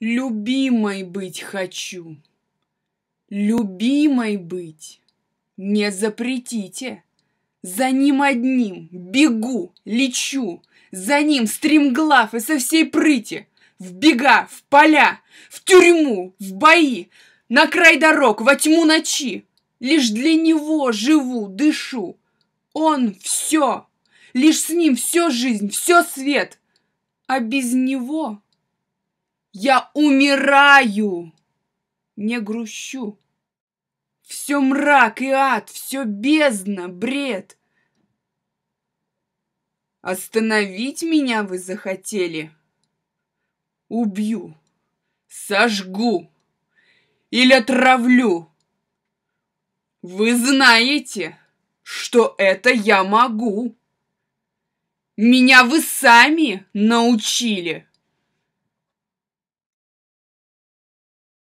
Любимой быть хочу. Любимой быть. Не запретите. За ним одним бегу, лечу. За ним стремглав и со всей прыти. В бега, в поля, в тюрьму, в бои. На край дорог, во тьму ночи. Лишь для него живу, дышу. Он все. Лишь с ним все жизнь, все свет. А без него я умираю! Не грущу. Все мрак и ад, все бездна, бред. Остановить меня вы захотели? Убью, сожгу или отравлю. Вы знаете, что это я могу. Меня вы сами научили.